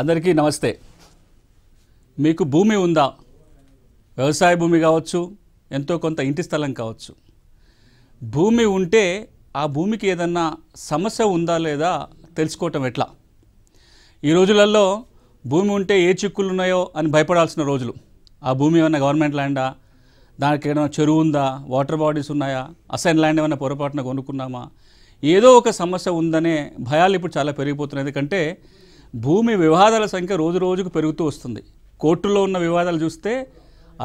అందరికీ నమస్తే మీకు భూమి ఉందా వ్యవసాయ భూమి కావచ్చు ఎంతో కొంత ఇంటి స్థలం కావచ్చు భూమి ఉంటే ఆ భూమికి ఏదన్నా సమస్య ఉందా లేదా తెలుసుకోవటం ఎట్లా ఈ రోజులలో భూమి ఉంటే ఏ చిక్కులు ఉన్నాయో అని భయపడాల్సిన రోజులు ఆ భూమి ఏమైనా గవర్నమెంట్ ల్యాండా దానికి ఏమైనా చెరువు ఉందా వాటర్ బాడీస్ ఉన్నాయా అసైన్ ల్యాండ్ ఏమైనా పొరపాటున కొనుక్కున్నామా ఏదో ఒక సమస్య ఉందనే భయాలు ఇప్పుడు చాలా పెరిగిపోతున్నాయి ఎందుకంటే భూమి వివాదాల సంఖ్య రోజు రోజుకు పెరుగుతూ వస్తుంది కోర్టులో ఉన్న వివాదాలు చూస్తే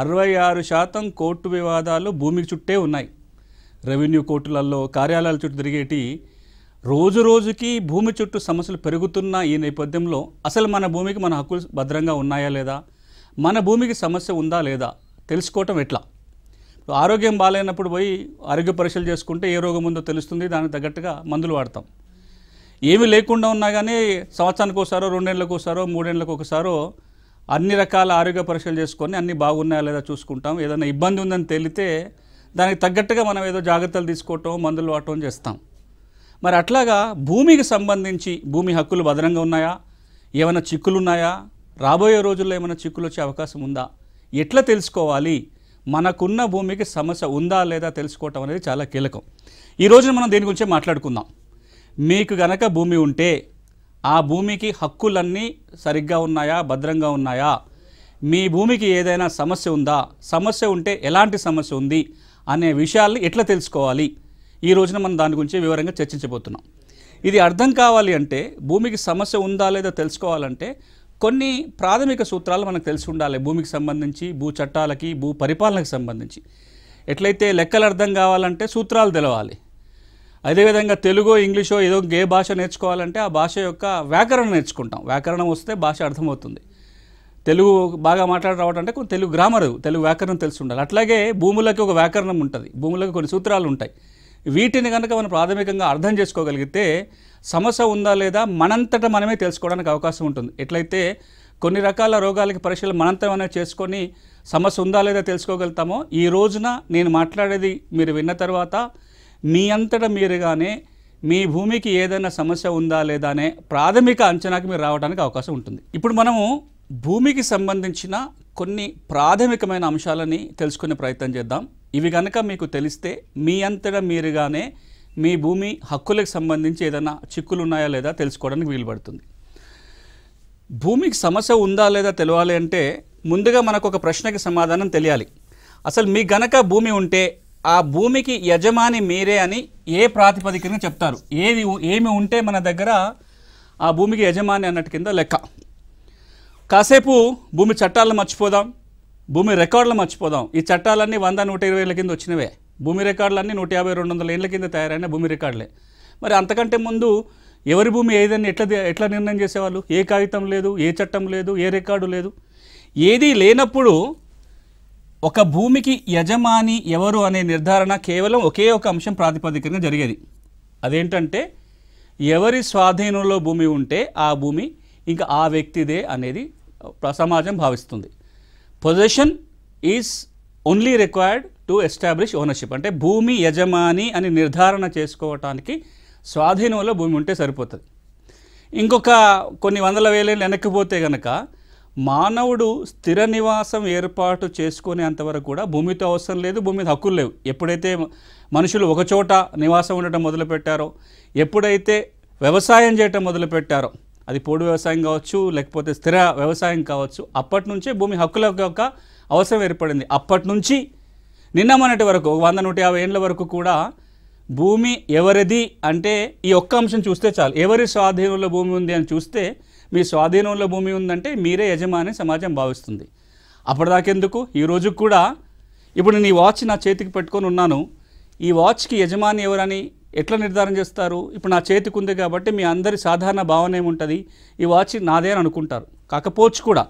అరవై ఆరు శాతం కోర్టు వివాదాలు భూమికి చుట్టే ఉన్నాయి రెవెన్యూ కోర్టులలో కార్యాలయాల చుట్టూ తిరిగేటి రోజు రోజుకి భూమి చుట్టూ సమస్యలు పెరుగుతున్న ఈ నేపథ్యంలో అసలు మన భూమికి మన హక్కులు భద్రంగా ఉన్నాయా లేదా మన భూమికి సమస్య ఉందా లేదా తెలుసుకోవటం ఎట్లా ఆరోగ్యం బాగాలేనప్పుడు పోయి ఆరోగ్య పరీక్షలు చేసుకుంటే ఏ రోగం ఉందో తెలుస్తుంది దానికి తగ్గట్టుగా మందులు వాడతాం ఏమి లేకుండా ఉన్నా కానీ సంవత్సరానికి ఒకసారో రెండేళ్ళకి ఒకసారో మూడేళ్ళకి ఒకసారో అన్ని రకాల ఆరోగ్య పరీక్షలు చేసుకొని అన్నీ బాగున్నాయా లేదా చూసుకుంటాం ఏదైనా ఇబ్బంది ఉందని తెలితే దానికి తగ్గట్టుగా మనం ఏదో జాగ్రత్తలు తీసుకోవటం మందులు వాడటం చేస్తాం మరి అట్లాగా భూమికి సంబంధించి భూమి హక్కులు భద్రంగా ఉన్నాయా ఏమైనా చిక్కులు ఉన్నాయా రాబోయే రోజుల్లో ఏమైనా చిక్కులు వచ్చే అవకాశం ఉందా ఎట్లా తెలుసుకోవాలి మనకున్న భూమికి సమస్య ఉందా లేదా తెలుసుకోవటం అనేది చాలా కీలకం ఈ రోజున మనం దీని గురించి మాట్లాడుకుందాం మీకు గనక భూమి ఉంటే ఆ భూమికి హక్కులన్నీ సరిగ్గా ఉన్నాయా భద్రంగా ఉన్నాయా మీ భూమికి ఏదైనా సమస్య ఉందా సమస్య ఉంటే ఎలాంటి సమస్య ఉంది అనే విషయాల్ని ఎట్లా తెలుసుకోవాలి ఈ రోజున మనం దాని గురించి వివరంగా చర్చించబోతున్నాం ఇది అర్థం కావాలి అంటే భూమికి సమస్య ఉందా లేదా తెలుసుకోవాలంటే కొన్ని ప్రాథమిక సూత్రాలు మనకు తెలిసి ఉండాలి భూమికి సంబంధించి భూ చట్టాలకి భూ పరిపాలనకు సంబంధించి ఎట్లయితే లెక్కలు అర్థం కావాలంటే సూత్రాలు తెలవాలి అదేవిధంగా తెలుగు ఇంగ్లీషో ఏదో ఏ భాష నేర్చుకోవాలంటే ఆ భాష యొక్క వ్యాకరణం నేర్చుకుంటాం వ్యాకరణం వస్తే భాష అర్థమవుతుంది తెలుగు బాగా మాట్లాడరావడం అంటే కొంత తెలుగు గ్రామర్ తెలుగు వ్యాకరణం తెలిసి ఉండాలి అట్లాగే భూములకి ఒక వ్యాకరణం ఉంటుంది భూములకు కొన్ని సూత్రాలు ఉంటాయి వీటిని కనుక మనం ప్రాథమికంగా అర్థం చేసుకోగలిగితే సమస్య ఉందా లేదా మనంతట మనమే తెలుసుకోవడానికి అవకాశం ఉంటుంది ఎట్లయితే కొన్ని రకాల రోగాలకి పరీక్షలు మనంతమైన చేసుకొని సమస్య ఉందా లేదా తెలుసుకోగలుగుతామో ఈ రోజున నేను మాట్లాడేది మీరు విన్న తర్వాత మీ అంతట మీరుగానే మీ భూమికి ఏదైనా సమస్య ఉందా లేదా అనే ప్రాథమిక అంచనాకి మీరు రావడానికి అవకాశం ఉంటుంది ఇప్పుడు మనము భూమికి సంబంధించిన కొన్ని ప్రాథమికమైన అంశాలని తెలుసుకునే ప్రయత్నం చేద్దాం ఇవి కనుక మీకు తెలిస్తే మీ అంతట మీరుగానే మీ భూమి హక్కులకు సంబంధించి ఏదైనా చిక్కులు ఉన్నాయా లేదా తెలుసుకోవడానికి వీలు పడుతుంది భూమికి సమస్య ఉందా లేదా తెలియాలి అంటే ముందుగా మనకు ఒక ప్రశ్నకి సమాధానం తెలియాలి అసలు మీ గనక భూమి ఉంటే ఆ భూమికి యజమాని మీరే అని ఏ ప్రాతిపదికన చెప్తారు ఏది ఏమి ఉంటే మన దగ్గర ఆ భూమికి యజమాని అన్నట్టు కింద లెక్క కాసేపు భూమి చట్టాలను మర్చిపోదాం భూమి రికార్డులు మర్చిపోదాం ఈ చట్టాలన్నీ వంద నూట ఇరవై ఏళ్ళ కింద వచ్చినవే భూమి రికార్డులన్నీ నూట యాభై రెండు వందల ఏళ్ళ కింద తయారైన భూమి రికార్డులే మరి అంతకంటే ముందు ఎవరి భూమి ఏదని ఎట్లా ఎట్లా నిర్ణయం చేసేవాళ్ళు ఏ కాగితం లేదు ఏ చట్టం లేదు ఏ రికార్డు లేదు ఏదీ లేనప్పుడు ఒక భూమికి యజమాని ఎవరు అనే నిర్ధారణ కేవలం ఒకే ఒక అంశం ప్రాతిపదికన జరిగేది అదేంటంటే ఎవరి స్వాధీనంలో భూమి ఉంటే ఆ భూమి ఇంకా ఆ వ్యక్తిదే అనేది సమాజం భావిస్తుంది possession is only required to establish ownership అంటే భూమి యజమాని అని నిర్ధారణ చేసుకోవటానికి స్వాధీనంలో భూమి ఉంటే సరిపోతుంది ఇంకొక కొన్ని వందల వేలు వెనక్కిపోతే కనుక మానవుడు స్థిర నివాసం ఏర్పాటు చేసుకునేంతవరకు కూడా భూమితో అవసరం లేదు భూమి మీద హక్కులు లేవు ఎప్పుడైతే మనుషులు ఒకచోట నివాసం ఉండటం మొదలుపెట్టారో ఎప్పుడైతే వ్యవసాయం చేయటం మొదలుపెట్టారో అది పోడు వ్యవసాయం కావచ్చు లేకపోతే స్థిర వ్యవసాయం కావచ్చు అప్పటి నుంచే భూమి హక్కుల యొక్క అవసరం ఏర్పడింది అప్పటి నుంచి నిన్న మొన్నటి వరకు వంద నూట యాభై ఏళ్ళ వరకు కూడా భూమి ఎవరిది అంటే ఈ ఒక్క అంశం చూస్తే చాలు ఎవరి స్వాధీనంలో భూమి ఉంది అని చూస్తే మీ స్వాధీనంలో భూమి ఉందంటే మీరే యజమాని సమాజం భావిస్తుంది అప్పటిదాకెందుకు ఈరోజు కూడా ఇప్పుడు నీ వాచ్ నా చేతికి పెట్టుకొని ఉన్నాను ఈ వాచ్కి యజమాని ఎవరని ఎట్లా నిర్ధారణ చేస్తారు ఇప్పుడు నా చేతికి ఉంది కాబట్టి మీ అందరి సాధారణ భావన ఏముంటుంది ఈ వాచ్ నాదే అని అనుకుంటారు కాకపోవచ్చు కూడా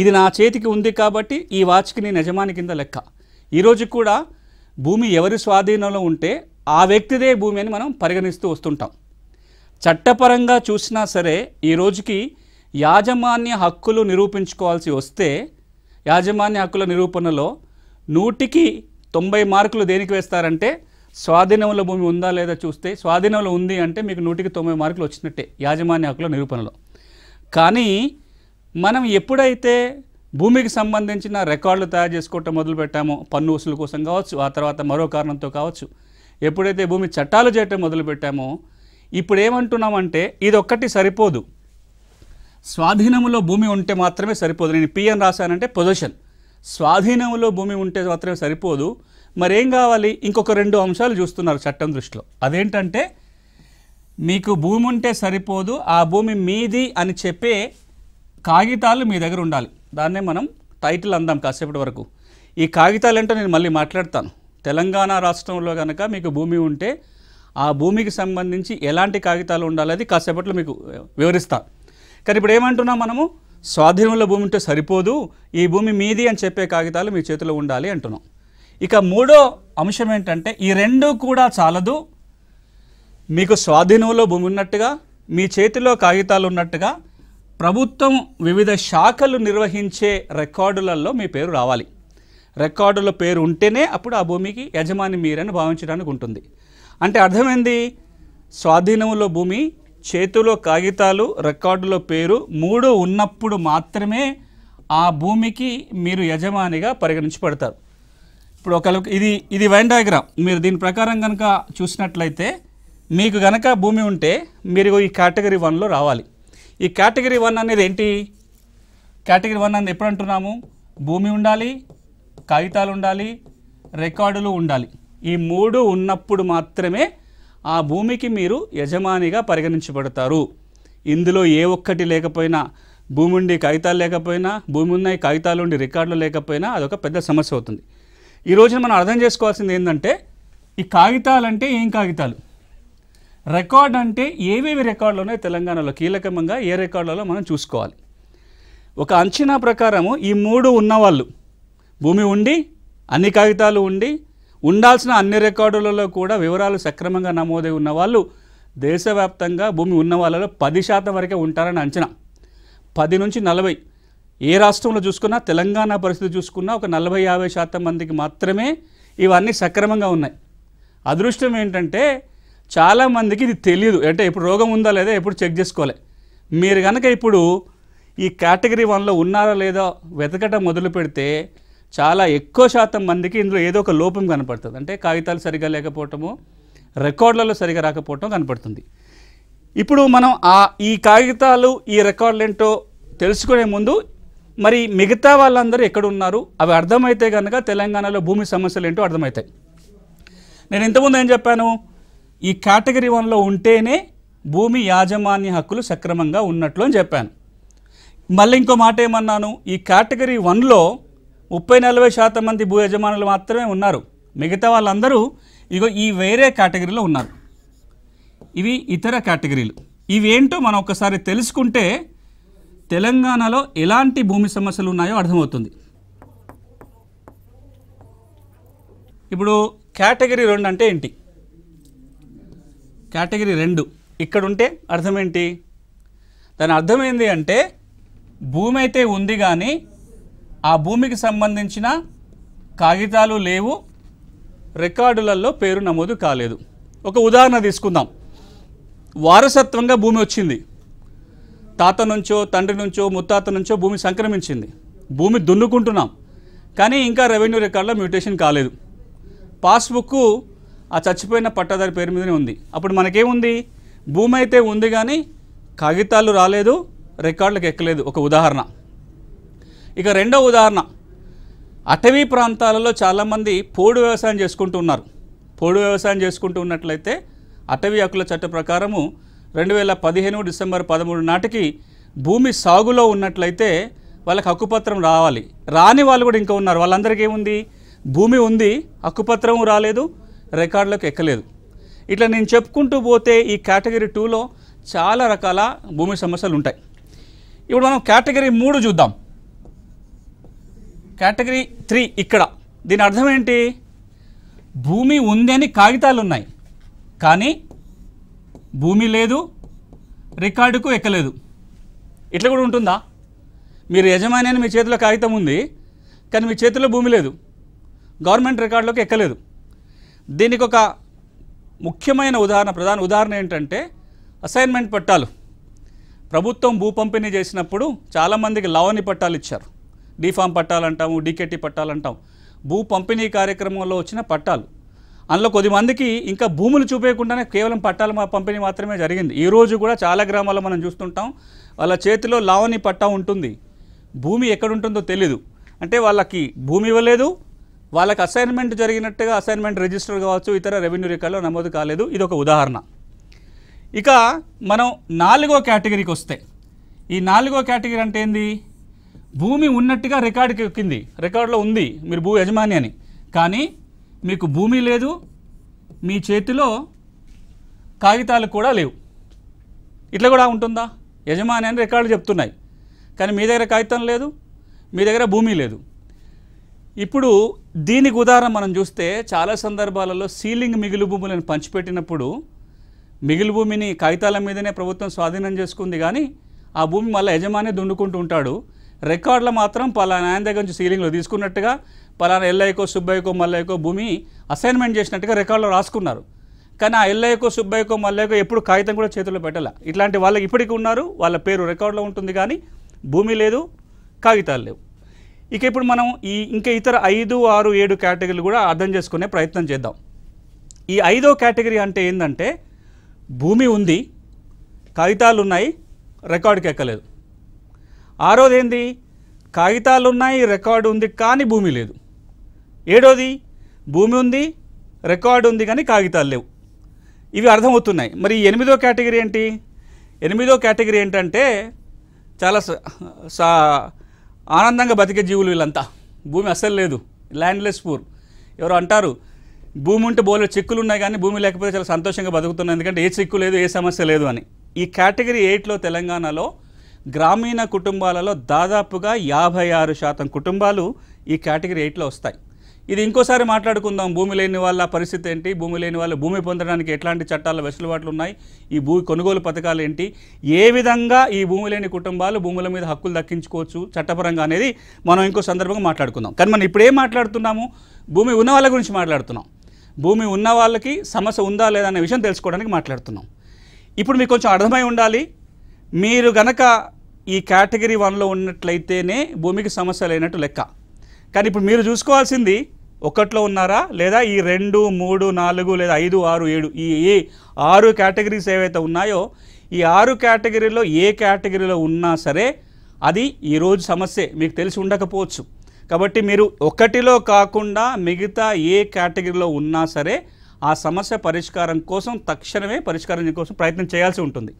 ఇది నా చేతికి ఉంది కాబట్టి ఈ వాచ్కి నేను యజమాని కింద లెక్క ఈరోజు కూడా భూమి ఎవరి స్వాధీనంలో ఉంటే ఆ వ్యక్తిదే భూమి అని మనం పరిగణిస్తూ వస్తుంటాం చట్టపరంగా చూసినా సరే ఈ రోజుకి యాజమాన్య హక్కులు నిరూపించుకోవాల్సి వస్తే యాజమాన్య హక్కుల నిరూపణలో నూటికి తొంభై మార్కులు దేనికి వేస్తారంటే స్వాధీనంలో భూమి ఉందా లేదా చూస్తే స్వాధీనంలో ఉంది అంటే మీకు నూటికి తొంభై మార్కులు వచ్చినట్టే యాజమాన్య హక్కుల నిరూపణలో కానీ మనం ఎప్పుడైతే భూమికి సంబంధించిన రికార్డులు తయారు చేసుకోవటం మొదలు పెట్టామో పన్ను వసూలు కోసం కావచ్చు ఆ తర్వాత మరో కారణంతో కావచ్చు ఎప్పుడైతే భూమి చట్టాలు చేయటం మొదలు పెట్టామో ఇప్పుడు ఏమంటున్నామంటే ఇది ఒక్కటి సరిపోదు స్వాధీనంలో భూమి ఉంటే మాత్రమే సరిపోదు నేను పిఎన్ రాశానంటే పొజిషన్ స్వాధీనంలో భూమి ఉంటే మాత్రమే సరిపోదు మరేం కావాలి ఇంకొక రెండు అంశాలు చూస్తున్నారు చట్టం దృష్టిలో అదేంటంటే మీకు భూమి ఉంటే సరిపోదు ఆ భూమి మీది అని చెప్పే కాగితాలు మీ దగ్గర ఉండాలి దాన్నే మనం టైటిల్ అందాం కాసేపటి వరకు ఈ కాగితాలు ఏంటో నేను మళ్ళీ మాట్లాడతాను తెలంగాణ రాష్ట్రంలో కనుక మీకు భూమి ఉంటే ఆ భూమికి సంబంధించి ఎలాంటి కాగితాలు ఉండాలి అది కాసేపట్లో మీకు వివరిస్తాను కానీ ఇప్పుడు ఏమంటున్నాం మనము స్వాధీనంలో భూమి ఉంటే సరిపోదు ఈ భూమి మీది అని చెప్పే కాగితాలు మీ చేతిలో ఉండాలి అంటున్నాం ఇక మూడో అంశం ఏంటంటే ఈ రెండు కూడా చాలదు మీకు స్వాధీనంలో భూమి ఉన్నట్టుగా మీ చేతిలో కాగితాలు ఉన్నట్టుగా ప్రభుత్వం వివిధ శాఖలు నిర్వహించే రికార్డులలో మీ పేరు రావాలి రికార్డుల పేరు ఉంటేనే అప్పుడు ఆ భూమికి యజమాని మీరని భావించడానికి ఉంటుంది అంటే అర్థమైంది స్వాధీనంలో భూమి చేతిలో కాగితాలు రికార్డులో పేరు మూడు ఉన్నప్పుడు మాత్రమే ఆ భూమికి మీరు యజమానిగా పరిగణించబడతారు ఇప్పుడు ఒక ఇది ఇది వైన్ డయాగ్రామ్ మీరు దీని ప్రకారం కనుక చూసినట్లయితే మీకు కనుక భూమి ఉంటే మీరు ఈ కేటగిరీ వన్లో రావాలి ఈ కేటగిరీ వన్ అనేది ఏంటి కేటగిరీ వన్ అని ఎప్పుడు అంటున్నాము భూమి ఉండాలి కాగితాలు ఉండాలి రికార్డులు ఉండాలి ఈ మూడు ఉన్నప్పుడు మాత్రమే ఆ భూమికి మీరు యజమానిగా పరిగణించబడతారు ఇందులో ఏ ఒక్కటి లేకపోయినా భూమి ఉండి కాగితాలు లేకపోయినా భూమి ఉన్నాయి కాగితాలు ఉండి రికార్డులు లేకపోయినా అదొక పెద్ద సమస్య అవుతుంది ఈరోజు మనం అర్థం చేసుకోవాల్సింది ఏంటంటే ఈ కాగితాలు అంటే ఏం కాగితాలు రికార్డ్ అంటే ఏవేవి రికార్డులు ఉన్నాయి తెలంగాణలో కీలకంగా ఏ రికార్డులలో మనం చూసుకోవాలి ఒక అంచనా ప్రకారము ఈ మూడు ఉన్నవాళ్ళు భూమి ఉండి అన్ని కాగితాలు ఉండి ఉండాల్సిన అన్ని రికార్డులలో కూడా వివరాలు సక్రమంగా నమోదై ఉన్న వాళ్ళు దేశవ్యాప్తంగా భూమి ఉన్న వాళ్ళలో పది శాతం వరకే ఉంటారని అంచనా పది నుంచి నలభై ఏ రాష్ట్రంలో చూసుకున్నా తెలంగాణ పరిస్థితి చూసుకున్నా ఒక నలభై యాభై శాతం మందికి మాత్రమే ఇవన్నీ సక్రమంగా ఉన్నాయి అదృష్టం ఏంటంటే చాలామందికి ఇది తెలియదు అంటే ఇప్పుడు రోగం ఉందా లేదా ఎప్పుడు చెక్ చేసుకోవాలి మీరు కనుక ఇప్పుడు ఈ కేటగిరీ వన్లో ఉన్నారా లేదా వెతకటం మొదలు పెడితే చాలా ఎక్కువ శాతం మందికి ఇందులో ఏదో ఒక లోపం కనపడుతుంది అంటే కాగితాలు సరిగా లేకపోవటము రికార్డులలో సరిగా రాకపోవటం కనపడుతుంది ఇప్పుడు మనం ఆ ఈ కాగితాలు ఈ రికార్డులు ఏంటో తెలుసుకునే ముందు మరి మిగతా వాళ్ళందరూ ఎక్కడ ఉన్నారు అవి అర్థమైతే కనుక తెలంగాణలో భూమి సమస్యలు ఏంటో అర్థమవుతాయి నేను ఇంతకుముందు ఏం చెప్పాను ఈ కేటగిరీ వన్లో ఉంటేనే భూమి యాజమాన్య హక్కులు సక్రమంగా ఉన్నట్లు అని చెప్పాను మళ్ళీ ఇంకో మాట ఏమన్నాను ఈ కేటగిరీ వన్లో ముప్పై నలభై శాతం మంది భూ యజమానులు మాత్రమే ఉన్నారు మిగతా వాళ్ళందరూ ఇగో ఈ వేరే కేటగిరీలో ఉన్నారు ఇవి ఇతర కేటగిరీలు ఇవేంటో మనం ఒకసారి తెలుసుకుంటే తెలంగాణలో ఎలాంటి భూమి సమస్యలు ఉన్నాయో అర్థమవుతుంది ఇప్పుడు కేటగిరీ రెండు అంటే ఏంటి కేటగిరీ రెండు ఇక్కడ ఉంటే అర్థం ఏంటి దాని అర్థమైంది అంటే భూమి అయితే ఉంది కానీ ఆ భూమికి సంబంధించిన కాగితాలు లేవు రికార్డులలో పేరు నమోదు కాలేదు ఒక ఉదాహరణ తీసుకుందాం వారసత్వంగా భూమి వచ్చింది తాత నుంచో తండ్రి నుంచో ముత్తాత నుంచో భూమి సంక్రమించింది భూమి దున్నుకుంటున్నాం కానీ ఇంకా రెవెన్యూ రికార్డులో మ్యూటేషన్ కాలేదు పాస్బుక్ ఆ చచ్చిపోయిన పట్టాదారి పేరు మీదనే ఉంది అప్పుడు మనకేముంది భూమి అయితే ఉంది కానీ కాగితాలు రాలేదు రికార్డులకు ఎక్కలేదు ఒక ఉదాహరణ ఇక రెండో ఉదాహరణ అటవీ ప్రాంతాలలో చాలామంది పోడు వ్యవసాయం చేసుకుంటూ ఉన్నారు పోడు వ్యవసాయం చేసుకుంటూ ఉన్నట్లయితే అటవీ హక్కుల చట్ట ప్రకారము రెండు వేల పదిహేను డిసెంబర్ పదమూడు నాటికి భూమి సాగులో ఉన్నట్లయితే వాళ్ళకి హక్కుపత్రం రావాలి రాని వాళ్ళు కూడా ఇంకా ఉన్నారు వాళ్ళందరికీ ఏముంది భూమి ఉంది హక్కుపత్రం రాలేదు రికార్డులకు ఎక్కలేదు ఇట్లా నేను చెప్పుకుంటూ పోతే ఈ కేటగిరీ టూలో చాలా రకాల భూమి సమస్యలు ఉంటాయి ఇప్పుడు మనం కేటగిరీ మూడు చూద్దాం కేటగిరీ త్రీ ఇక్కడ దీని అర్థం ఏంటి భూమి ఉంది అని కాగితాలు ఉన్నాయి కానీ భూమి లేదు రికార్డుకు ఎక్కలేదు ఇట్లా కూడా ఉంటుందా మీరు యజమాని అని మీ చేతిలో కాగితం ఉంది కానీ మీ చేతిలో భూమి లేదు గవర్నమెంట్ రికార్డులోకి ఎక్కలేదు దీనికి ఒక ముఖ్యమైన ఉదాహరణ ప్రధాన ఉదాహరణ ఏంటంటే అసైన్మెంట్ పట్టాలు ప్రభుత్వం భూ పంపిణీ చేసినప్పుడు చాలామందికి లావణి పట్టాలు ఇచ్చారు డీఫామ్ పట్టాలు అంటాము డీకేటీ పట్టాలు అంటాం భూ పంపిణీ కార్యక్రమంలో వచ్చిన పట్టాలు అందులో కొద్ది మందికి ఇంకా భూములు చూపేయకుండానే కేవలం పట్టాల పంపిణీ మాత్రమే జరిగింది ఈరోజు కూడా చాలా గ్రామాల్లో మనం చూస్తుంటాం వాళ్ళ చేతిలో లావణి పట్టా ఉంటుంది భూమి ఎక్కడుంటుందో తెలీదు అంటే వాళ్ళకి భూమి ఇవ్వలేదు వాళ్ళకి అసైన్మెంట్ జరిగినట్టుగా అసైన్మెంట్ రిజిస్టర్ కావచ్చు ఇతర రెవెన్యూ రికార్డులో నమోదు కాలేదు ఇది ఒక ఉదాహరణ ఇక మనం నాలుగో కేటగిరీకి వస్తే ఈ నాలుగో కేటగిరీ అంటే ఏంది భూమి ఉన్నట్టుగా రికార్డుకి ఎక్కింది రికార్డులో ఉంది మీరు భూ యజమాని అని కానీ మీకు భూమి లేదు మీ చేతిలో కాగితాలు కూడా లేవు ఇట్లా కూడా ఉంటుందా యజమాని అని రికార్డులు చెప్తున్నాయి కానీ మీ దగ్గర కాగితం లేదు మీ దగ్గర భూమి లేదు ఇప్పుడు దీనికి ఉదాహరణ మనం చూస్తే చాలా సందర్భాలలో సీలింగ్ మిగిలి భూములను పంచిపెట్టినప్పుడు మిగిలి భూమిని కాగితాల మీదనే ప్రభుత్వం స్వాధీనం చేసుకుంది కానీ ఆ భూమి మళ్ళీ యజమాని దుండుకుంటూ ఉంటాడు రికార్డులు మాత్రం పలానా ఆయన దగ్గర నుంచి సీలింగ్లో తీసుకున్నట్టుగా పలానా ఎల్లయ్యకో సుబ్బయ్యకో మల్లయ్యకో భూమి అసైన్మెంట్ చేసినట్టుగా రికార్డులో రాసుకున్నారు కానీ ఆ ఎల్లయ్యకో సుబ్బయ్యకో మల్లయ్యకో ఎప్పుడు కాగితం కూడా చేతిలో పెట్టాల ఇట్లాంటి వాళ్ళకి ఇప్పటికీ ఉన్నారు వాళ్ళ పేరు రికార్డులో ఉంటుంది కానీ భూమి లేదు కాగితాలు లేవు ఇక ఇప్పుడు మనం ఈ ఇంకా ఇతర ఐదు ఆరు ఏడు కేటగిరీలు కూడా అర్థం చేసుకునే ప్రయత్నం చేద్దాం ఈ ఐదో కేటగిరీ అంటే ఏంటంటే భూమి ఉంది కాగితాలు ఉన్నాయి రికార్డుకి ఎక్కలేదు ఆ రోజేంది కాగితాలు ఉన్నాయి రికార్డు ఉంది కానీ భూమి లేదు ఏడోది భూమి ఉంది రికార్డు ఉంది కానీ కాగితాలు లేవు ఇవి అర్థమవుతున్నాయి మరి ఎనిమిదో కేటగిరీ ఏంటి ఎనిమిదో కేటగిరీ ఏంటంటే చాలా సా ఆనందంగా బతికే జీవులు వీళ్ళంతా భూమి అస్సలు లేదు ల్యాండ్లెస్ పూర్ ఎవరు అంటారు భూమి ఉంటే బోలే చిక్కులు ఉన్నాయి కానీ భూమి లేకపోతే చాలా సంతోషంగా బతుకుతున్నాయి ఎందుకంటే ఏ చిక్కు లేదు ఏ సమస్య లేదు అని ఈ కేటగిరీ ఎయిట్లో తెలంగాణలో గ్రామీణ కుటుంబాలలో దాదాపుగా యాభై ఆరు శాతం కుటుంబాలు ఈ కేటగిరీ ఎయిట్లో వస్తాయి ఇది ఇంకోసారి మాట్లాడుకుందాం భూమి లేని వాళ్ళ పరిస్థితి ఏంటి భూమి లేని వాళ్ళు భూమి పొందడానికి ఎట్లాంటి చట్టాల వెసులుబాట్లు ఉన్నాయి ఈ భూ కొనుగోలు పథకాలు ఏంటి ఏ విధంగా ఈ భూమి లేని కుటుంబాలు భూముల మీద హక్కులు దక్కించుకోవచ్చు చట్టపరంగా అనేది మనం ఇంకో సందర్భంగా మాట్లాడుకుందాం కానీ మనం ఇప్పుడే మాట్లాడుతున్నాము భూమి ఉన్న వాళ్ళ గురించి మాట్లాడుతున్నాం భూమి ఉన్న వాళ్ళకి సమస్య ఉందా లేదా అనే విషయం తెలుసుకోవడానికి మాట్లాడుతున్నాం ఇప్పుడు మీకు కొంచెం అర్థమై ఉండాలి మీరు గనక ఈ కేటగిరీ వన్లో ఉన్నట్లయితేనే భూమికి సమస్య లేనట్టు లెక్క కానీ ఇప్పుడు మీరు చూసుకోవాల్సింది ఒకట్లో ఉన్నారా లేదా ఈ రెండు మూడు నాలుగు లేదా ఐదు ఆరు ఏడు ఈ ఏ ఆరు కేటగిరీస్ ఏవైతే ఉన్నాయో ఈ ఆరు కేటగిరీలో ఏ కేటగిరీలో ఉన్నా సరే అది ఈరోజు సమస్యే మీకు తెలిసి ఉండకపోవచ్చు కాబట్టి మీరు ఒకటిలో కాకుండా మిగతా ఏ కేటగిరీలో ఉన్నా సరే ఆ సమస్య పరిష్కారం కోసం తక్షణమే పరిష్కారం కోసం ప్రయత్నం చేయాల్సి ఉంటుంది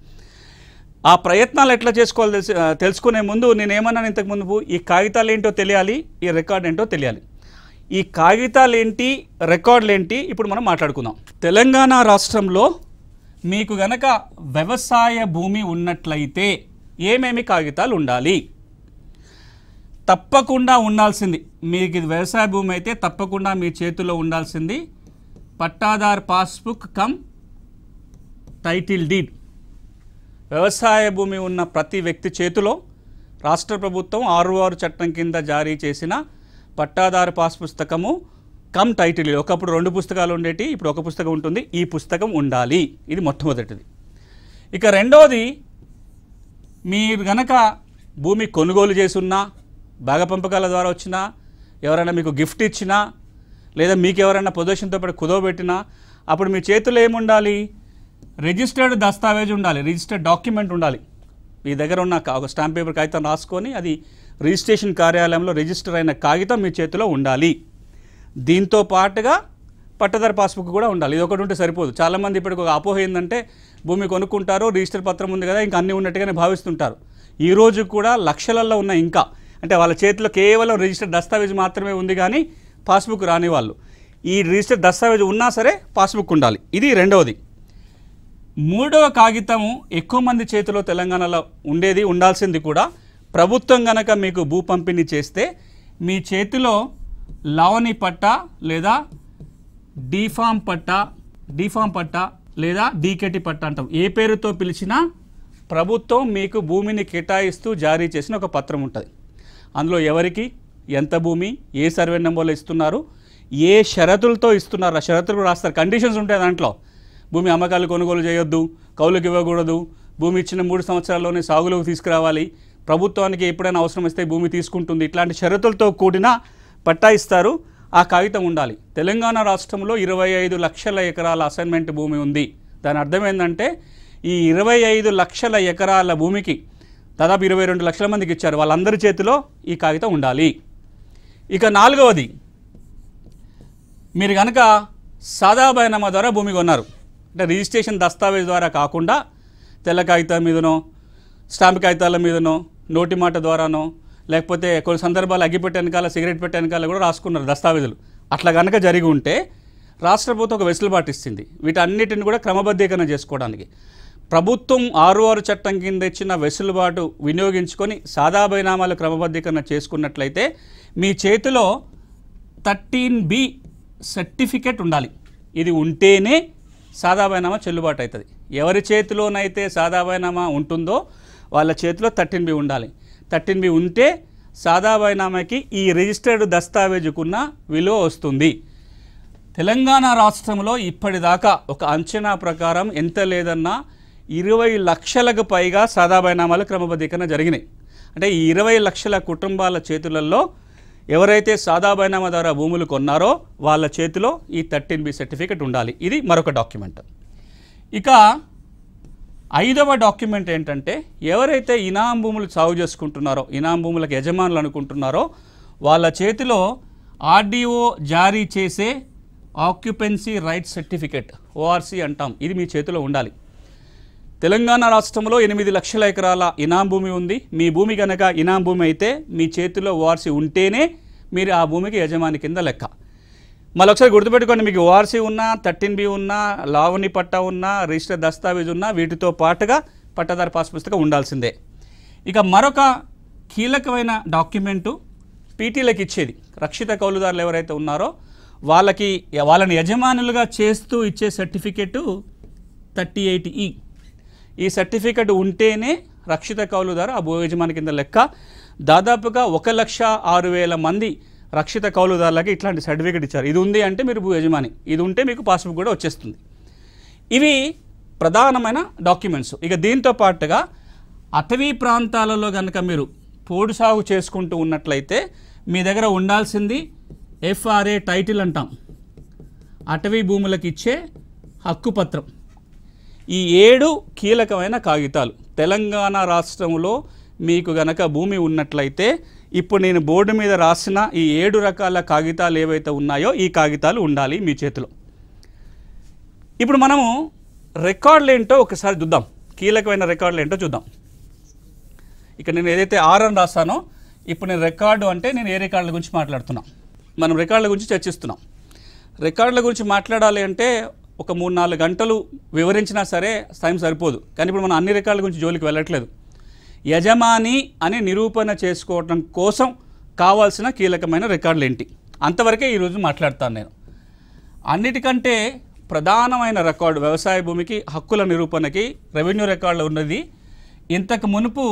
ఆ ప్రయత్నాలు ఎట్లా చేసుకోవాలి తెలుసుకునే ముందు నేనేమన్నాను ఇంతకు ముందు ఈ కాగితాలు ఏంటో తెలియాలి ఈ రికార్డు ఏంటో తెలియాలి ఈ కాగితాలేంటి రికార్డులేంటి ఇప్పుడు మనం మాట్లాడుకుందాం తెలంగాణ రాష్ట్రంలో మీకు గనక వ్యవసాయ భూమి ఉన్నట్లయితే ఏమేమి కాగితాలు ఉండాలి తప్పకుండా ఉండాల్సింది మీకు ఇది వ్యవసాయ భూమి అయితే తప్పకుండా మీ చేతిలో ఉండాల్సింది pattadar passbook cum title deed వ్యవసాయ భూమి ఉన్న ప్రతి వ్యక్తి చేతిలో రాష్ట్ర ప్రభుత్వం ఆరు చట్టం కింద జారీ చేసిన పట్టాదారు పాస్ పుస్తకము కమ్ టైటిల్ ఒకప్పుడు రెండు పుస్తకాలు ఉండేటి ఇప్పుడు ఒక పుస్తకం ఉంటుంది ఈ పుస్తకం ఉండాలి ఇది మొట్టమొదటిది ఇక రెండవది మీ గనక భూమి కొనుగోలు చేసున్నా బాగా పంపకాల ద్వారా వచ్చినా ఎవరైనా మీకు గిఫ్ట్ ఇచ్చినా లేదా మీకు ఎవరైనా పొజిషన్తో పాటు కుదవబెట్టినా అప్పుడు మీ చేతుల్లో ఏముండాలి రిజిస్టర్డ్ దస్తావేజ్ ఉండాలి రిజిస్టర్డ్ డాక్యుమెంట్ ఉండాలి మీ దగ్గర ఉన్న ఒక స్టాంప్ పేపర్ కాగితం రాసుకొని అది రిజిస్ట్రేషన్ కార్యాలయంలో రిజిస్టర్ అయిన కాగితం మీ చేతిలో ఉండాలి దీంతో పాటుగా పట్టదారు పాస్బుక్ కూడా ఉండాలి ఇది ఒకటి ఉంటే సరిపోదు చాలామంది ఇప్పటికి ఒక అపోహ ఏంటంటే భూమి కొనుక్కుంటారు రిజిస్టర్ పత్రం ఉంది కదా ఇంకా అన్నీ ఉన్నట్టుగానే భావిస్తుంటారు ఈరోజు కూడా లక్షలల్లో ఉన్న ఇంకా అంటే వాళ్ళ చేతిలో కేవలం రిజిస్టర్ దస్తావేజ్ మాత్రమే ఉంది కానీ పాస్బుక్ రాని వాళ్ళు ఈ రిజిస్టర్ దస్తావేజ్ ఉన్నా సరే పాస్బుక్ ఉండాలి ఇది రెండవది మూడవ కాగితము ఎక్కువ మంది చేతిలో తెలంగాణలో ఉండేది ఉండాల్సింది కూడా ప్రభుత్వం గనక మీకు భూ పంపిణీ చేస్తే మీ చేతిలో లావణి పట్ట లేదా డిఫామ్ పట్ట డీఫామ్ పట్ట లేదా డీకెటి పట్ట అంటాం ఏ పేరుతో పిలిచినా ప్రభుత్వం మీకు భూమిని కేటాయిస్తూ జారీ చేసిన ఒక పత్రం ఉంటుంది అందులో ఎవరికి ఎంత భూమి ఏ సర్వే నెంబర్లో ఇస్తున్నారు ఏ షరతులతో ఇస్తున్నారు ఆ షరతులు రాస్తారు కండిషన్స్ ఉంటాయి దాంట్లో భూమి అమ్మకాలు కొనుగోలు చేయొద్దు కౌలుకి ఇవ్వకూడదు భూమి ఇచ్చిన మూడు సంవత్సరాల్లోనే సాగులోకి తీసుకురావాలి ప్రభుత్వానికి ఎప్పుడైనా అవసరం వస్తే భూమి తీసుకుంటుంది ఇట్లాంటి షరతులతో కూడిన పట్టా ఇస్తారు ఆ కాగితం ఉండాలి తెలంగాణ రాష్ట్రంలో ఇరవై ఐదు లక్షల ఎకరాల అసైన్మెంట్ భూమి ఉంది దాని అర్థం ఏంటంటే ఈ ఇరవై ఐదు లక్షల ఎకరాల భూమికి దాదాపు ఇరవై రెండు లక్షల మందికి ఇచ్చారు వాళ్ళందరి చేతిలో ఈ కాగితం ఉండాలి ఇక నాలుగవది మీరు కనుక సాదా నమ్మ ద్వారా భూమి కొన్నారు అంటే రిజిస్ట్రేషన్ దస్తావేజ్ ద్వారా కాకుండా తెల్ల కాగితాల మీదనో స్టాంప్ కాగితాల మీదనో నోటి మాట ద్వారానో లేకపోతే కొన్ని సందర్భాలు అగ్గిపెట్టే వెనకాల సిగరెట్ పెట్టే వెనకాల కూడా రాసుకున్నారు దస్తావేజులు అట్లా కనుక జరిగి ఉంటే రాష్ట్ర ప్రభుత్వం ఒక వెసులుబాటు ఇస్తుంది వీటన్నిటిని కూడా క్రమబద్ధీకరణ చేసుకోవడానికి ప్రభుత్వం ఆరు ఆరు చట్టం కింద ఇచ్చిన వెసులుబాటు వినియోగించుకొని సాదా క్రమబద్ధీకరణ చేసుకున్నట్లయితే మీ చేతిలో థర్టీన్ బి సర్టిఫికెట్ ఉండాలి ఇది ఉంటేనే సాదాబాయినామా చెల్లుబాటు అవుతుంది ఎవరి చేతిలోనైతే సాదాబాయినామా ఉంటుందో వాళ్ళ చేతిలో థర్టీన్ బి ఉండాలి థర్టీన్ బి ఉంటే సాదాబాయినామాకి ఈ రిజిస్టర్డ్ దస్తావేజుకున్న విలువ వస్తుంది తెలంగాణ రాష్ట్రంలో ఇప్పటిదాకా ఒక అంచనా ప్రకారం ఎంత లేదన్నా ఇరవై లక్షలకు పైగా సాదాబాయినామాలు క్రమబద్ధీకరణ జరిగినాయి అంటే ఈ ఇరవై లక్షల కుటుంబాల చేతులలో ఎవరైతే సాదా బైనామా ద్వారా భూములు కొన్నారో వాళ్ళ చేతిలో ఈ థర్టీన్ బి సర్టిఫికెట్ ఉండాలి ఇది మరొక డాక్యుమెంట్ ఇక ఐదవ డాక్యుమెంట్ ఏంటంటే ఎవరైతే ఇనాం భూములు సాగు చేసుకుంటున్నారో ఇనాం భూములకు యజమానులు అనుకుంటున్నారో వాళ్ళ చేతిలో ఆర్డీఓ జారీ చేసే ఆక్యుపెన్సీ రైట్ సర్టిఫికెట్ ఓఆర్సీ అంటాం ఇది మీ చేతిలో ఉండాలి తెలంగాణ రాష్ట్రంలో ఎనిమిది లక్షల ఎకరాల ఇనాం భూమి ఉంది మీ భూమి కనుక ఇనాం భూమి అయితే మీ చేతిలో ఓఆర్సీ ఉంటేనే మీరు ఆ భూమికి యజమాని కింద లెక్క మళ్ళొకసారి గుర్తుపెట్టుకోండి మీకు ఓఆర్సీ ఉన్నా థర్టీన్ బి ఉన్నా లావణి పట్టా ఉన్నా రిజిస్టర్ దస్తావేజ్ ఉన్నా వీటితో పాటుగా పట్టాదారు పాస్ పుస్తకం ఉండాల్సిందే ఇక మరొక కీలకమైన డాక్యుమెంటు పీటీలకు ఇచ్చేది రక్షిత కౌలుదారులు ఎవరైతే ఉన్నారో వాళ్ళకి వాళ్ళని యజమానులుగా చేస్తూ ఇచ్చే సర్టిఫికెట్ థర్టీ ఎయిట్ ఈ ఈ సర్టిఫికెట్ ఉంటేనే రక్షిత కౌలుదారు ఆ భూ యజమాని కింద లెక్క దాదాపుగా ఒక లక్ష ఆరు వేల మంది రక్షిత కౌలుదారులకి ఇట్లాంటి సర్టిఫికెట్ ఇచ్చారు ఇది ఉంది అంటే మీరు భూ యజమాని ఇది ఉంటే మీకు పాస్బుక్ కూడా వచ్చేస్తుంది ఇవి ప్రధానమైన డాక్యుమెంట్స్ ఇక దీంతో పాటుగా అటవీ ప్రాంతాలలో కనుక మీరు పోడు సాగు చేసుకుంటూ ఉన్నట్లయితే మీ దగ్గర ఉండాల్సింది ఎఫ్ఆర్ఏ టైటిల్ అంటాం అటవీ భూములకు ఇచ్చే హక్కుపత్రం ఈ ఏడు కీలకమైన కాగితాలు తెలంగాణ రాష్ట్రంలో మీకు గనక భూమి ఉన్నట్లయితే ఇప్పుడు నేను బోర్డు మీద రాసిన ఈ ఏడు రకాల కాగితాలు ఏవైతే ఉన్నాయో ఈ కాగితాలు ఉండాలి మీ చేతిలో ఇప్పుడు మనము రికార్డులు ఏంటో ఒకసారి చూద్దాం కీలకమైన రికార్డులు ఏంటో చూద్దాం ఇక్కడ నేను ఏదైతే ఆర్ఆర్ రాసానో రాస్తానో ఇప్పుడు నేను రికార్డు అంటే నేను ఏ రికార్డుల గురించి మాట్లాడుతున్నాం మనం రికార్డుల గురించి చర్చిస్తున్నాం రికార్డుల గురించి మాట్లాడాలి అంటే ఒక మూడు నాలుగు గంటలు వివరించినా సరే టైం సరిపోదు కానీ ఇప్పుడు మనం అన్ని రకాల గురించి జోలికి వెళ్ళట్లేదు యజమాని అని నిరూపణ చేసుకోవడం కోసం కావాల్సిన కీలకమైన రికార్డులు ఏంటి అంతవరకే ఈరోజు మాట్లాడతాను నేను అన్నిటికంటే ప్రధానమైన రికార్డు వ్యవసాయ భూమికి హక్కుల నిరూపణకి రెవెన్యూ రికార్డులు ఉన్నది ఇంతకు మునుపు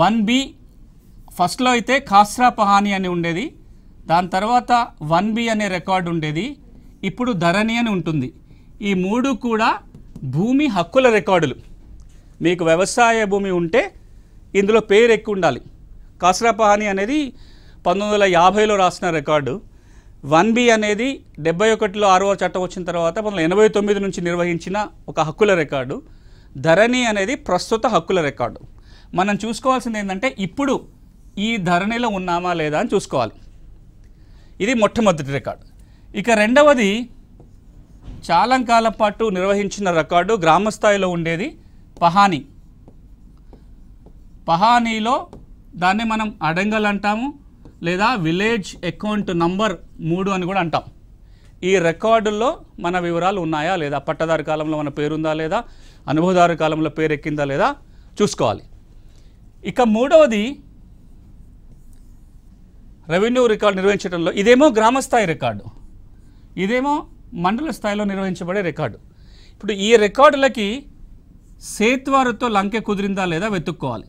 వన్ బి ఫస్ట్లో అయితే ఖాస్రా పహాని అని ఉండేది దాని తర్వాత వన్ బి అనే రికార్డు ఉండేది ఇప్పుడు ధరణి అని ఉంటుంది ఈ మూడు కూడా భూమి హక్కుల రికార్డులు మీకు వ్యవసాయ భూమి ఉంటే ఇందులో పేరు ఎక్కువ ఉండాలి కాసరాపహాని అనేది పంతొమ్మిది వందల యాభైలో రాసిన రికార్డు వన్ బి అనేది డెబ్బై ఒకటిలో ఆరో చట్టం వచ్చిన తర్వాత పంతొమ్మిది ఎనభై తొమ్మిది నుంచి నిర్వహించిన ఒక హక్కుల రికార్డు ధరణి అనేది ప్రస్తుత హక్కుల రికార్డు మనం చూసుకోవాల్సింది ఏంటంటే ఇప్పుడు ఈ ధరణిలో ఉన్నామా లేదా అని చూసుకోవాలి ఇది మొట్టమొదటి రికార్డు ఇక రెండవది చాలా కాలం పాటు నిర్వహించిన రికార్డు గ్రామస్థాయిలో ఉండేది పహానీ పహానీలో దాన్ని మనం అడంగల్ అంటాము లేదా విలేజ్ అకౌంట్ నంబర్ మూడు అని కూడా అంటాం ఈ రికార్డుల్లో మన వివరాలు ఉన్నాయా లేదా పట్టదారి కాలంలో మన పేరుందా లేదా అనుభవదారి కాలంలో పేరు ఎక్కిందా లేదా చూసుకోవాలి ఇక మూడవది రెవెన్యూ రికార్డు నిర్వహించడంలో ఇదేమో గ్రామస్థాయి రికార్డు ఇదేమో మండల స్థాయిలో నిర్వహించబడే రికార్డు ఇప్పుడు ఈ రికార్డులకి సేత్వారుతో లంకె కుదిరిందా లేదా వెతుక్కోవాలి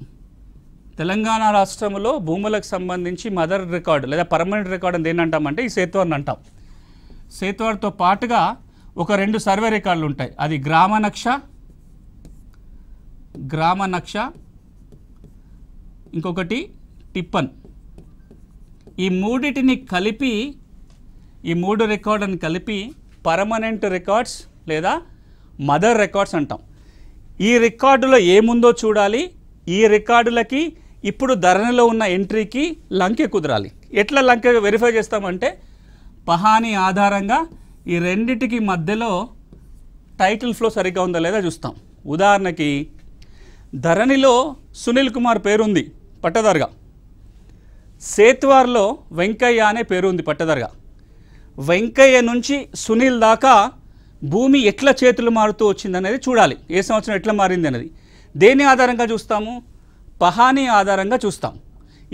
తెలంగాణ రాష్ట్రంలో భూములకు సంబంధించి మదర్ రికార్డు లేదా పర్మనెంట్ రికార్డు అని దేని ఈ సేత్వార్ని అంటాం సేత్వార్తో పాటుగా ఒక రెండు సర్వే రికార్డులు ఉంటాయి అది గ్రామ నక్ష గ్రామ నక్ష ఇంకొకటి టిప్పన్ ఈ మూడిటిని కలిపి ఈ మూడు రికార్డులను కలిపి పర్మనెంట్ రికార్డ్స్ లేదా మదర్ రికార్డ్స్ అంటాం ఈ రికార్డులో ఏముందో చూడాలి ఈ రికార్డులకి ఇప్పుడు ధరణిలో ఉన్న ఎంట్రీకి లంకె కుదరాలి ఎట్లా లంకె వెరిఫై చేస్తామంటే పహాని ఆధారంగా ఈ రెండిటికి మధ్యలో టైటిల్ ఫ్లో సరిగ్గా ఉందా లేదా చూస్తాం ఉదాహరణకి ధరణిలో సునీల్ కుమార్ పేరుంది పట్టదారుగా సేత్వార్లో వెంకయ్య అనే పేరు ఉంది పట్టదారుగా వెంకయ్య నుంచి సునీల్ దాకా భూమి ఎట్లా చేతులు మారుతూ వచ్చిందనేది చూడాలి ఏ సంవత్సరం ఎట్లా మారింది అనేది దేని ఆధారంగా చూస్తాము పహానీ ఆధారంగా చూస్తాం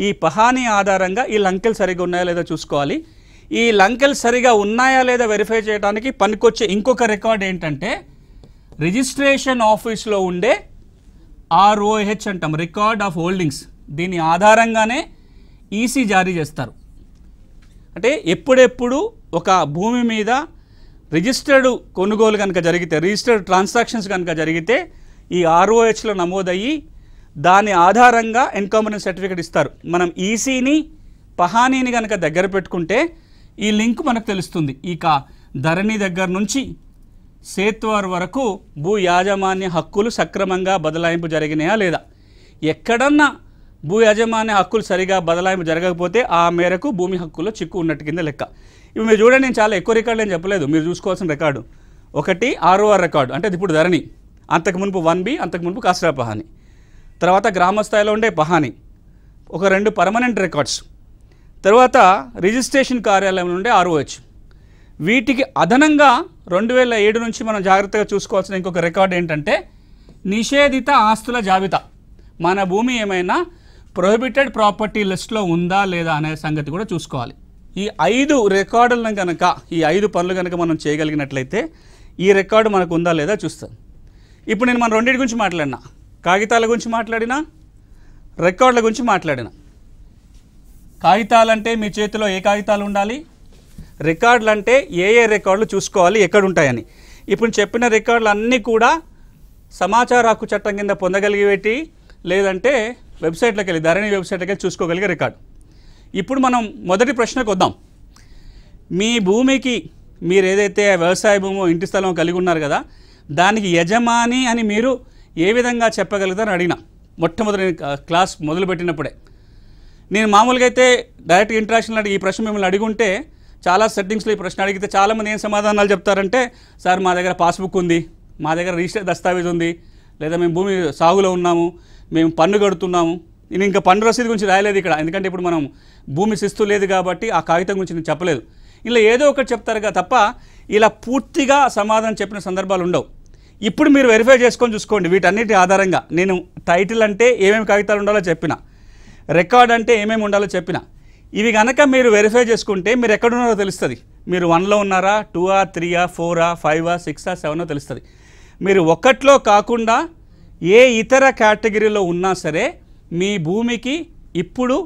ఈ పహానీ ఆధారంగా ఈ లంకెలు సరిగా ఉన్నాయా లేదా చూసుకోవాలి ఈ లంకెలు సరిగా ఉన్నాయా లేదా వెరిఫై చేయడానికి పనికొచ్చే ఇంకొక రికార్డ్ ఏంటంటే రిజిస్ట్రేషన్ ఆఫీస్లో ఉండే ఆర్ఓహెచ్ అంటాం రికార్డ్ ఆఫ్ హోల్డింగ్స్ దీని ఆధారంగానే ఈసీ జారీ చేస్తారు అంటే ఎప్పుడెప్పుడు ఒక భూమి మీద రిజిస్టర్డ్ కొనుగోలు కనుక జరిగితే రిజిస్టర్డ్ ట్రాన్సాక్షన్స్ కనుక జరిగితే ఈ ఆర్ఓహెచ్లో నమోదయ్యి దాని ఆధారంగా ఎన్కాంబరెన్స్ సర్టిఫికేట్ ఇస్తారు మనం ఈసీని పహానీని కనుక దగ్గర పెట్టుకుంటే ఈ లింక్ మనకు తెలుస్తుంది ఇక ధరణి దగ్గర నుంచి సేత్వార్ వరకు భూ యాజమాన్య హక్కులు సక్రమంగా బదలాయింపు జరిగినాయా లేదా ఎక్కడన్నా భూ యజమాని హక్కులు సరిగా బదలాయింపు జరగకపోతే ఆ మేరకు భూమి హక్కుల్లో చిక్కు ఉన్నట్టు కింద లెక్క ఇవి మీరు చూడండి నేను చాలా ఎక్కువ రికార్డు నేను చెప్పలేదు మీరు చూసుకోవాల్సిన రికార్డు ఒకటి ఆర్ఓఆర్ రికార్డు అంటే ఇప్పుడు ధరణి అంతకు మునుపు వన్ బి అంతకు మునుపు కాసరా పహాని తర్వాత గ్రామస్థాయిలో ఉండే పహాని ఒక రెండు పర్మనెంట్ రికార్డ్స్ తర్వాత రిజిస్ట్రేషన్ కార్యాలయం నుండి ఆర్ఓహెచ్ వీటికి అదనంగా రెండు వేల ఏడు నుంచి మనం జాగ్రత్తగా చూసుకోవాల్సిన ఇంకొక రికార్డు ఏంటంటే నిషేధిత ఆస్తుల జాబితా మన భూమి ఏమైనా ప్రొహిబిటెడ్ ప్రాపర్టీ లిస్ట్లో ఉందా లేదా అనే సంగతి కూడా చూసుకోవాలి ఈ ఐదు రికార్డులను కనుక ఈ ఐదు పనులు కనుక మనం చేయగలిగినట్లయితే ఈ రికార్డు మనకు ఉందా లేదా చూస్తాం ఇప్పుడు నేను మన రెండింటి గురించి మాట్లాడినా కాగితాల గురించి మాట్లాడినా రికార్డుల గురించి మాట్లాడినా కాగితాలంటే మీ చేతిలో ఏ కాగితాలు ఉండాలి రికార్డులు అంటే ఏ ఏ రికార్డులు చూసుకోవాలి ఎక్కడ ఉంటాయని ఇప్పుడు చెప్పిన రికార్డులు అన్నీ కూడా సమాచార హక్కు చట్టం కింద పొందగలిగేటి లేదంటే వెబ్సైట్లోకి వెళ్ళి ధరణి వెబ్సైట్లోకి వెళ్ళి చూసుకోగలిగే రికార్డు ఇప్పుడు మనం మొదటి ప్రశ్నకు వద్దాం మీ భూమికి మీరు ఏదైతే వ్యవసాయ భూమో ఇంటి స్థలం కలిగి ఉన్నారు కదా దానికి యజమాని అని మీరు ఏ విధంగా చెప్పగలుగుతారని అడిగినా మొట్టమొదటి క్లాస్ మొదలుపెట్టినప్పుడే నేను మామూలుగా అయితే డైరెక్ట్ ఇంట్రాక్షన్ అడిగి ఈ ప్రశ్న మిమ్మల్ని అడిగుంటే చాలా సెట్టింగ్స్లో ఈ ప్రశ్న అడిగితే చాలామంది ఏం సమాధానాలు చెప్తారంటే సార్ మా దగ్గర పాస్బుక్ ఉంది మా దగ్గర రిజిస్టర్ దస్తావేజ్ ఉంది లేదా మేము భూమి సాగులో ఉన్నాము మేము పన్ను కడుతున్నాము నేను ఇంకా పన్ను రసీదు గురించి రాయలేదు ఇక్కడ ఎందుకంటే ఇప్పుడు మనం భూమి శిస్తు లేదు కాబట్టి ఆ కాగితం గురించి నేను చెప్పలేదు ఇలా ఏదో ఒకటి చెప్తారుగా తప్ప ఇలా పూర్తిగా సమాధానం చెప్పిన సందర్భాలు ఉండవు ఇప్పుడు మీరు వెరిఫై చేసుకొని చూసుకోండి వీటన్నిటి ఆధారంగా నేను టైటిల్ అంటే ఏమేమి కాగితాలు ఉండాలో చెప్పిన రికార్డ్ అంటే ఏమేమి ఉండాలో చెప్పిన ఇవి కనుక మీరు వెరిఫై చేసుకుంటే మీరు ఎక్కడున్నారో తెలుస్తుంది మీరు వన్లో ఉన్నారా టూ ఆ త్రీఆ ఫోరా ఫైవా సిక్సా సెవెనో తెలుస్తుంది మీరు ఒకట్లో కాకుండా ఏ ఇతర కేటగిరీలో ఉన్నా సరే మీ భూమికి ఇప్పుడు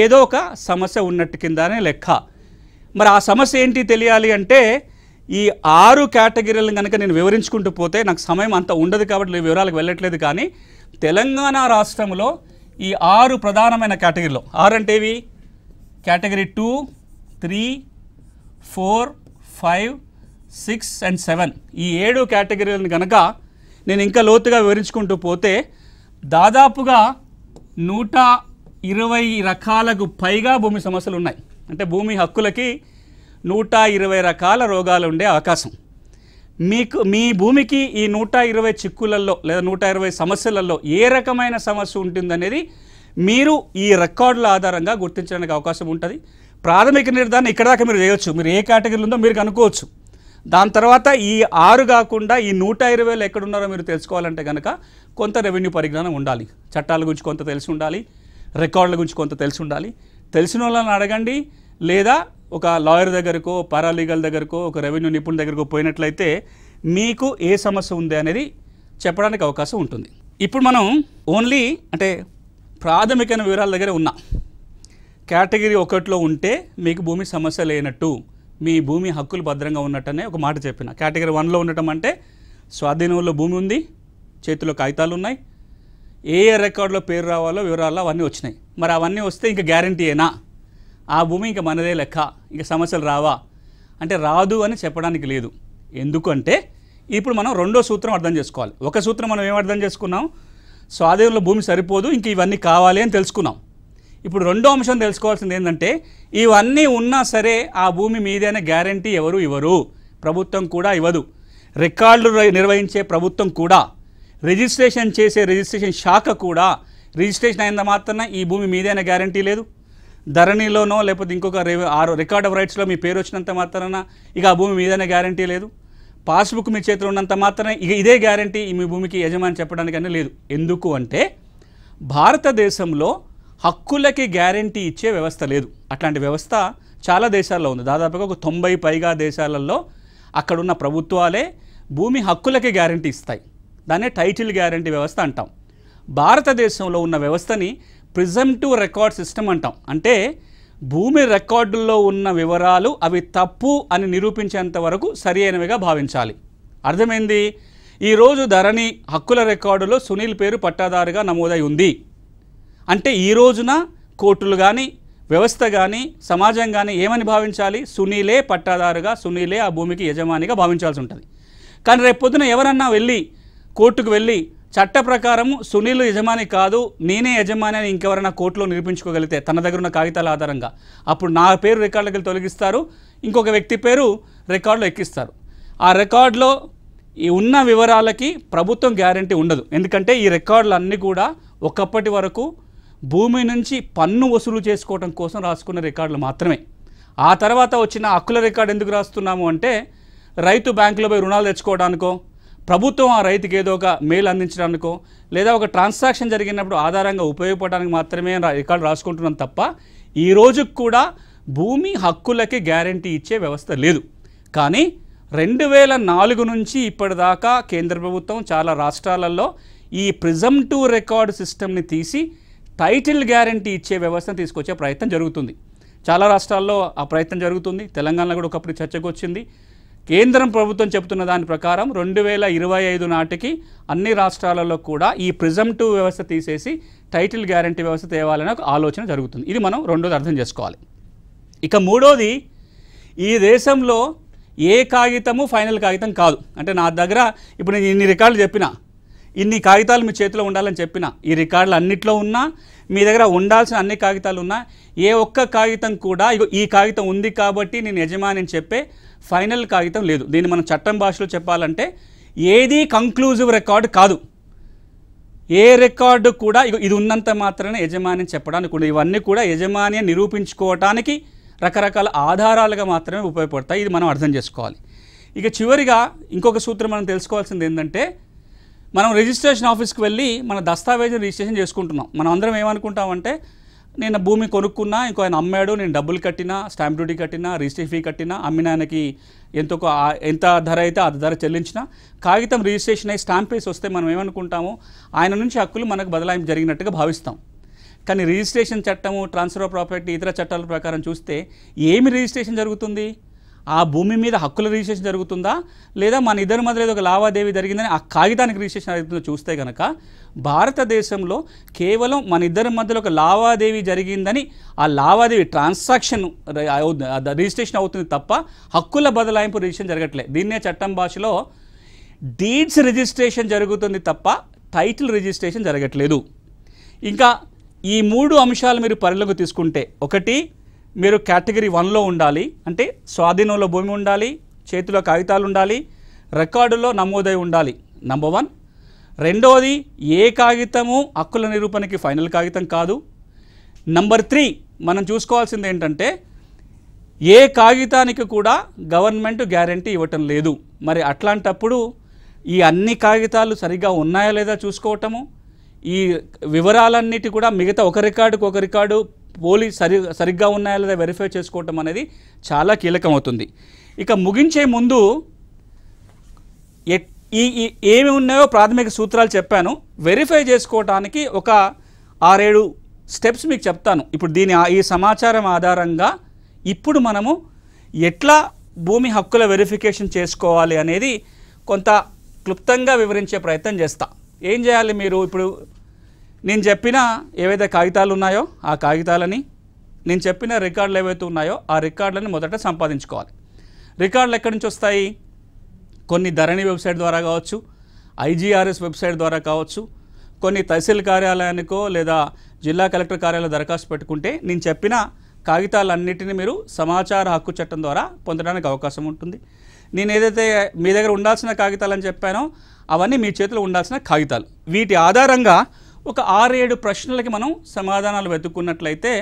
ఏదో ఒక సమస్య ఉన్నట్టు కిందనే లెక్క మరి ఆ సమస్య ఏంటి తెలియాలి అంటే ఈ ఆరు కేటగిరీలను కనుక నేను వివరించుకుంటూ పోతే నాకు సమయం అంత ఉండదు కాబట్టి వివరాలకు వెళ్ళట్లేదు కానీ తెలంగాణ రాష్ట్రంలో ఈ ఆరు ప్రధానమైన కేటగిరీలో ఆరు అంటే ఏవి category two three four five six and seven ఈ ఏడు కేటగిరీలను కనుక నేను ఇంకా లోతుగా వివరించుకుంటూ పోతే దాదాపుగా నూట ఇరవై రకాలకు పైగా భూమి సమస్యలు ఉన్నాయి అంటే భూమి హక్కులకి నూట ఇరవై రకాల రోగాలు ఉండే అవకాశం మీకు మీ భూమికి ఈ నూట ఇరవై చిక్కులలో లేదా నూట ఇరవై సమస్యలలో ఏ రకమైన సమస్య ఉంటుందనేది మీరు ఈ రికార్డుల ఆధారంగా గుర్తించడానికి అవకాశం ఉంటుంది ప్రాథమిక నిర్ధారణ ఇక్కడ దాకా మీరు చేయవచ్చు మీరు ఏ కేటగిరీలో ఉందో మీరు కనుక్కోవచ్చు దాని తర్వాత ఈ ఆరు కాకుండా ఈ నూట ఇరవై వేలు ఎక్కడున్నారో మీరు తెలుసుకోవాలంటే కనుక కొంత రెవెన్యూ పరిజ్ఞానం ఉండాలి చట్టాల గురించి కొంత తెలిసి ఉండాలి రికార్డుల గురించి కొంత తెలిసి ఉండాలి తెలిసిన వాళ్ళని అడగండి లేదా ఒక లాయర్ దగ్గరకో పారాలీగల్ దగ్గరకో ఒక రెవెన్యూ నిపుణుల దగ్గరకు పోయినట్లయితే మీకు ఏ సమస్య ఉంది అనేది చెప్పడానికి అవకాశం ఉంటుంది ఇప్పుడు మనం ఓన్లీ అంటే ప్రాథమికమైన వివరాల దగ్గర ఉన్నా కేటగిరీ ఒకటిలో ఉంటే మీకు భూమి సమస్య లేనట్టు మీ భూమి హక్కులు భద్రంగా ఉన్నట్టనే ఒక మాట చెప్పిన కేటగిరీ వన్లో ఉండటం అంటే స్వాధీనంలో భూమి ఉంది చేతిలో కాగితాలు ఉన్నాయి ఏ ఏ రికార్డులో పేరు రావాలో వివరాలు అవన్నీ వచ్చినాయి మరి అవన్నీ వస్తే ఇంకా గ్యారంటీ ఏనా ఆ భూమి ఇంకా మనదే లెక్క ఇంకా సమస్యలు రావా అంటే రాదు అని చెప్పడానికి లేదు ఎందుకంటే ఇప్పుడు మనం రెండో సూత్రం అర్థం చేసుకోవాలి ఒక సూత్రం మనం ఏం అర్థం చేసుకున్నాం స్వాధీనంలో భూమి సరిపోదు ఇంక ఇవన్నీ కావాలి అని తెలుసుకున్నాం ఇప్పుడు రెండో అంశం తెలుసుకోవాల్సింది ఏంటంటే ఇవన్నీ ఉన్నా సరే ఆ భూమి మీదైనా గ్యారంటీ ఎవరు ఇవ్వరు ప్రభుత్వం కూడా ఇవ్వదు రికార్డులు నిర్వహించే ప్రభుత్వం కూడా రిజిస్ట్రేషన్ చేసే రిజిస్ట్రేషన్ శాఖ కూడా రిజిస్ట్రేషన్ అయినంత మాత్రాన ఈ భూమి మీదైనా గ్యారంటీ లేదు ధరణిలోనో లేకపోతే ఇంకొక ఆరు రికార్డ్ ఆఫ్ రైట్స్లో మీ పేరు వచ్చినంత మాత్రాన ఇక ఆ భూమి మీదైనా గ్యారంటీ లేదు పాస్బుక్ మీ చేతిలో ఉన్నంత మాత్రమే ఇక ఇదే గ్యారంటీ మీ భూమికి యజమాని చెప్పడానికనే లేదు ఎందుకు అంటే భారతదేశంలో హక్కులకి గ్యారంటీ ఇచ్చే వ్యవస్థ లేదు అట్లాంటి వ్యవస్థ చాలా దేశాల్లో ఉంది దాదాపుగా ఒక తొంభై పైగా దేశాలలో అక్కడున్న ప్రభుత్వాలే భూమి హక్కులకి గ్యారంటీ ఇస్తాయి దాన్నే టైటిల్ గ్యారంటీ వ్యవస్థ అంటాం భారతదేశంలో ఉన్న వ్యవస్థని ప్రిజంటివ్ రికార్డ్ సిస్టమ్ అంటాం అంటే భూమి రికార్డుల్లో ఉన్న వివరాలు అవి తప్పు అని నిరూపించేంత వరకు సరి అయినవిగా భావించాలి అర్థమైంది ఈరోజు ధరణి హక్కుల రికార్డులో సునీల్ పేరు పట్టాదారుగా నమోదై ఉంది అంటే ఈ రోజున కోర్టులు కానీ వ్యవస్థ కానీ సమాజం కానీ ఏమని భావించాలి సునీలే పట్టాదారుగా సునీలే ఆ భూమికి యజమానిగా భావించాల్సి ఉంటుంది కానీ రేపొద్దున ఎవరన్నా వెళ్ళి కోర్టుకు వెళ్ళి చట్ట ప్రకారం సునీల్ యజమాని కాదు నేనే యజమాని అని ఇంకెవరైనా కోర్టులో నిరూపించుకోగలిగితే తన దగ్గర ఉన్న కాగితాల ఆధారంగా అప్పుడు నా పేరు రికార్డులకి తొలగిస్తారు ఇంకొక వ్యక్తి పేరు రికార్డులో ఎక్కిస్తారు ఆ రికార్డులో ఈ ఉన్న వివరాలకి ప్రభుత్వం గ్యారంటీ ఉండదు ఎందుకంటే ఈ రికార్డులన్నీ కూడా ఒకప్పటి వరకు భూమి నుంచి పన్ను వసూలు చేసుకోవటం కోసం రాసుకున్న రికార్డులు మాత్రమే ఆ తర్వాత వచ్చిన హక్కుల రికార్డు ఎందుకు రాస్తున్నాము అంటే రైతు బ్యాంకులో పోయి రుణాలు తెచ్చుకోవడానికో ప్రభుత్వం ఆ రైతుకి ఏదో ఒక మేలు అందించడానికో లేదా ఒక ట్రాన్సాక్షన్ జరిగినప్పుడు ఆధారంగా ఉపయోగపడడానికి మాత్రమే రికార్డు రాసుకుంటున్నాం తప్ప ఈ రోజుకు కూడా భూమి హక్కులకి గ్యారంటీ ఇచ్చే వ్యవస్థ లేదు కానీ రెండు వేల నాలుగు నుంచి ఇప్పటిదాకా కేంద్ర ప్రభుత్వం చాలా రాష్ట్రాలలో ఈ ప్రిజమ్ టు రికార్డు సిస్టమ్ని తీసి టైటిల్ గ్యారంటీ ఇచ్చే వ్యవస్థను తీసుకొచ్చే ప్రయత్నం జరుగుతుంది చాలా రాష్ట్రాల్లో ఆ ప్రయత్నం జరుగుతుంది తెలంగాణలో కూడా ఒకప్పుడు చర్చకు వచ్చింది కేంద్రం ప్రభుత్వం చెబుతున్న దాని ప్రకారం రెండు వేల ఇరవై ఐదు నాటికి అన్ని రాష్ట్రాలలో కూడా ఈ ప్రిజంటివ్ వ్యవస్థ తీసేసి టైటిల్ గ్యారంటీ వ్యవస్థ తేవాలనే ఒక ఆలోచన జరుగుతుంది ఇది మనం రెండోది అర్థం చేసుకోవాలి ఇక మూడోది ఈ దేశంలో ఏ కాగితము ఫైనల్ కాగితం కాదు అంటే నా దగ్గర ఇప్పుడు నేను ఇన్ని రికార్డులు చెప్పినా ఇన్ని కాగితాలు మీ చేతిలో ఉండాలని చెప్పిన ఈ రికార్డులు అన్నిట్లో ఉన్నా మీ దగ్గర ఉండాల్సిన అన్ని కాగితాలు ఉన్నా ఏ ఒక్క కాగితం కూడా ఈ కాగితం ఉంది కాబట్టి నేను యజమాని అని చెప్పే ఫైనల్ కాగితం లేదు దీన్ని మనం చట్టం భాషలో చెప్పాలంటే ఏది కంక్లూజివ్ రికార్డు కాదు ఏ రికార్డు కూడా ఇది ఉన్నంత మాత్రమే యజమాని చెప్పడానికి ఉండదు ఇవన్నీ కూడా యజమాని నిరూపించుకోవటానికి రకరకాల ఆధారాలుగా మాత్రమే ఉపయోగపడతాయి ఇది మనం అర్థం చేసుకోవాలి ఇక చివరిగా ఇంకొక సూత్రం మనం తెలుసుకోవాల్సింది ఏంటంటే మనం రిజిస్ట్రేషన్ ఆఫీస్కి వెళ్ళి మన దస్తావేజుని రిజిస్ట్రేషన్ చేసుకుంటున్నాం మనం అందరం ఏమనుకుంటామంటే నేను భూమి కొనుక్కున్నా ఇంకో ఆయన అమ్మాడు నేను డబ్బులు కట్టినా స్టాంప్ డ్యూటీ కట్టినా రిజిస్ట్రీ ఫీ కట్టినా అమ్మిన ఆయనకి ఎంతో ఎంత ధర అయితే ఆ ధర చెల్లించిన కాగితం రిజిస్ట్రేషన్ అయ్యి స్టాంప్ వేసి వస్తే మనం ఏమనుకుంటాము ఆయన నుంచి హక్కులు మనకు బదలాయింపు జరిగినట్టుగా భావిస్తాం కానీ రిజిస్ట్రేషన్ చట్టము ట్రాన్స్ఫర్ ఆఫ్ ప్రాపర్టీ ఇతర చట్టాల ప్రకారం చూస్తే ఏమి రిజిస్ట్రేషన్ జరుగుతుంది ఆ భూమి మీద హక్కుల రిజిస్ట్రేషన్ జరుగుతుందా లేదా మన ఇద్దరి మధ్య ఒక లావాదేవీ జరిగిందని ఆ కాగితానికి రిజిస్ట్రేషన్ జరుగుతుందో చూస్తే కనుక భారతదేశంలో కేవలం మన ఇద్దరి మధ్యలో ఒక లావాదేవీ జరిగిందని ఆ లావాదేవీ ట్రాన్సాక్షన్ రిజిస్ట్రేషన్ అవుతుంది తప్ప హక్కుల బదలాయింపు రిజిస్ట్రేషన్ జరగట్లేదు దీన్నే చట్టం భాషలో డీడ్స్ రిజిస్ట్రేషన్ జరుగుతుంది తప్ప టైటిల్ రిజిస్ట్రేషన్ జరగట్లేదు ఇంకా ఈ మూడు అంశాలు మీరు పరిలోకి తీసుకుంటే ఒకటి మీరు కేటగిరీ వన్లో ఉండాలి అంటే స్వాధీనంలో భూమి ఉండాలి చేతిలో కాగితాలు ఉండాలి రికార్డులో నమోదై ఉండాలి నంబర్ వన్ రెండవది ఏ కాగితము హక్కుల నిరూపణకి ఫైనల్ కాగితం కాదు నంబర్ త్రీ మనం చూసుకోవాల్సింది ఏంటంటే ఏ కాగితానికి కూడా గవర్నమెంట్ గ్యారంటీ ఇవ్వటం లేదు మరి అట్లాంటప్పుడు ఈ అన్ని కాగితాలు సరిగ్గా ఉన్నాయా లేదా చూసుకోవటము ఈ వివరాలన్నిటి కూడా మిగతా ఒక రికార్డుకు ఒక రికార్డు పోలి సరి సరిగ్గా ఉన్నాయా లేదా వెరిఫై చేసుకోవటం అనేది చాలా కీలకమవుతుంది ఇక ముగించే ముందు ఈ ఏమి ఉన్నాయో ప్రాథమిక సూత్రాలు చెప్పాను వెరిఫై చేసుకోవటానికి ఒక ఆరేడు స్టెప్స్ మీకు చెప్తాను ఇప్పుడు దీని ఈ సమాచారం ఆధారంగా ఇప్పుడు మనము ఎట్లా భూమి హక్కుల వెరిఫికేషన్ చేసుకోవాలి అనేది కొంత క్లుప్తంగా వివరించే ప్రయత్నం చేస్తా ఏం చేయాలి మీరు ఇప్పుడు నేను చెప్పిన ఏవైతే కాగితాలు ఉన్నాయో ఆ కాగితాలని నేను చెప్పిన రికార్డులు ఏవైతే ఉన్నాయో ఆ రికార్డులని మొదట సంపాదించుకోవాలి రికార్డులు ఎక్కడి నుంచి వస్తాయి కొన్ని ధరణి వెబ్సైట్ ద్వారా కావచ్చు ఐజీఆర్ఎస్ వెబ్సైట్ ద్వారా కావచ్చు కొన్ని తహసీల్ కార్యాలయానికో లేదా జిల్లా కలెక్టర్ కార్యాలయం దరఖాస్తు పెట్టుకుంటే నేను చెప్పిన కాగితాలన్నింటినీ మీరు సమాచార హక్కు చట్టం ద్వారా పొందడానికి అవకాశం ఉంటుంది నేను ఏదైతే మీ దగ్గర ఉండాల్సిన కాగితాలని చెప్పానో అవన్నీ మీ చేతిలో ఉండాల్సిన కాగితాలు వీటి ఆధారంగా ఒక ఆరేడు ప్రశ్నలకి మనం సమాధానాలు వెతుక్కున్నట్లయితే